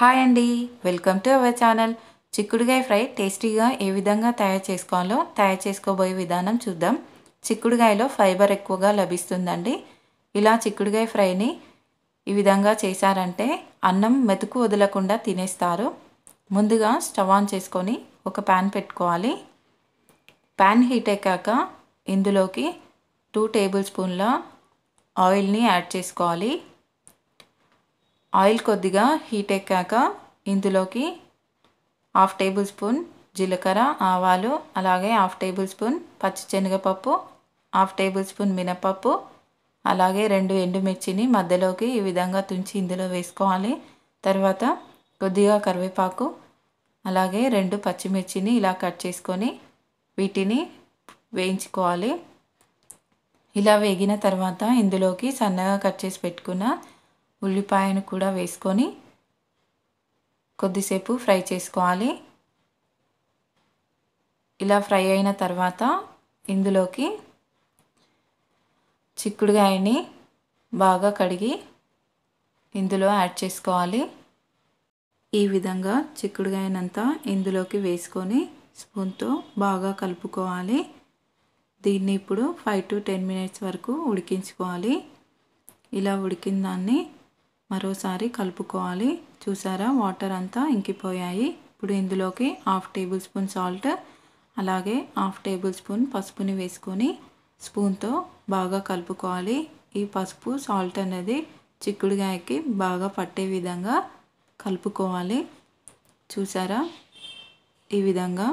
hi అండి welcome to our channel చిక్కుడుగాయ fry టేస్టీగా ఏ విధంగా తయారు చేసుకోవాలో తయారు చేసుకోబోయే విధానం చూద్దాం చిక్కుడుగాయలో ఫైబర్ ఎక్కువగా లభిస్తుందండి ఇలా చిక్కుడుగాయ ఫ్రైని ఈ విధంగా చేశారంటే అన్నం మెతుకు వదలకుండా తినేస్తారు ముందుగా స్టవ్ ఆన్ చేసుకొని ఒక ప్యాన్ పెట్టుకోవాలి ప్యాన్ హీట్ అయ్యాక ఇందులోకి టూ టేబుల్ స్పూన్ల ఆయిల్ని యాడ్ చేసుకోవాలి ఆయిల్ కొద్దిగా హీట్ ఎక్కాక ఇందులోకి హాఫ్ టేబుల్ స్పూన్ జీలకర్ర ఆవాలు అలాగే హాఫ్ టేబుల్ స్పూన్ పచ్చిశనగపప్పు హాఫ్ టేబుల్ స్పూన్ మినపప్పు అలాగే రెండు ఎండుమిర్చిని మధ్యలోకి ఈ విధంగా తుంచి ఇందులో వేసుకోవాలి తర్వాత కొద్దిగా కరివేపాకు అలాగే రెండు పచ్చిమిర్చిని ఇలా కట్ చేసుకొని వీటిని వేయించుకోవాలి ఇలా వేగిన తర్వాత ఇందులోకి సన్నగా కట్ చేసి పెట్టుకున్న ఉల్లిపాయను కూడా వేసుకొని కొద్దిసేపు ఫ్రై చేసుకోవాలి ఇలా ఫ్రై అయిన తర్వాత ఇందులోకి చిక్కుడుగాయని బాగా కడిగి ఇందులో యాడ్ చేసుకోవాలి ఈ విధంగా చిక్కుడుగాయనంతా ఇందులోకి వేసుకొని స్పూన్తో బాగా కలుపుకోవాలి దీన్ని ఇప్పుడు ఫైవ్ టు టెన్ మినిట్స్ వరకు ఉడికించుకోవాలి ఇలా ఉడికిన దాన్ని మరోసారి కలుపుకోవాలి చూసారా వాటర్ అంతా ఇంకిపోయాయి ఇప్పుడు ఇందులోకి హాఫ్ టేబుల్ స్పూన్ సాల్ట్ అలాగే హాఫ్ టేబుల్ స్పూన్ పసుపుని వేసుకొని స్పూన్తో బాగా కలుపుకోవాలి ఈ పసుపు సాల్ట్ అనేది చిక్కుడుగాయకి బాగా పట్టే విధంగా కలుపుకోవాలి చూసారా ఈ విధంగా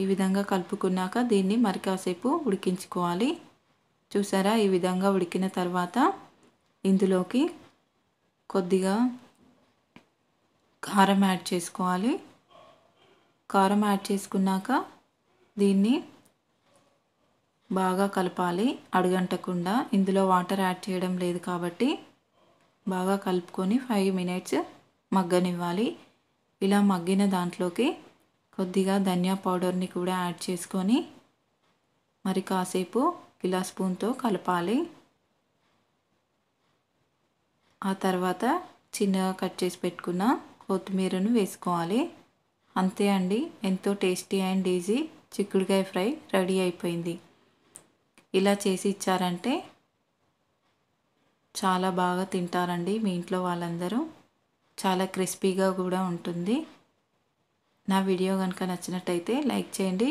ఈ విధంగా కలుపుకున్నాక దీన్ని మరి కాసేపు ఉడికించుకోవాలి చూసారా ఈ విధంగా ఉడికిన తర్వాత ఇందులోకి కొద్దిగా కారం యాడ్ చేసుకోవాలి కారం యాడ్ చేసుకున్నాక దీన్ని బాగా కలపాలి అడుగంటకుండా ఇందులో వాటర్ యాడ్ చేయడం లేదు కాబట్టి బాగా కలుపుకొని ఫైవ్ మినిట్స్ మగ్గనివ్వాలి ఇలా మగ్గిన దాంట్లోకి కొద్దిగా ధనియా పౌడర్ని కూడా యాడ్ చేసుకొని మరి కాసేపు ఇలా స్పూన్తో కలపాలి ఆ తర్వాత చిన్నగా కట్ చేసి పెట్టుకున్న కొత్తిమీరను వేసుకోవాలి అంతే అండి ఎంతో టేస్టీ అండ్ ఈజీ చిక్కుడుకాయ ఫ్రై రెడీ అయిపోయింది ఇలా చేసి ఇచ్చారంటే చాలా బాగా తింటారండి మీ ఇంట్లో వాళ్ళందరూ చాలా క్రిస్పీగా కూడా ఉంటుంది నా వీడియో కనుక నచ్చినట్టయితే లైక్ చేయండి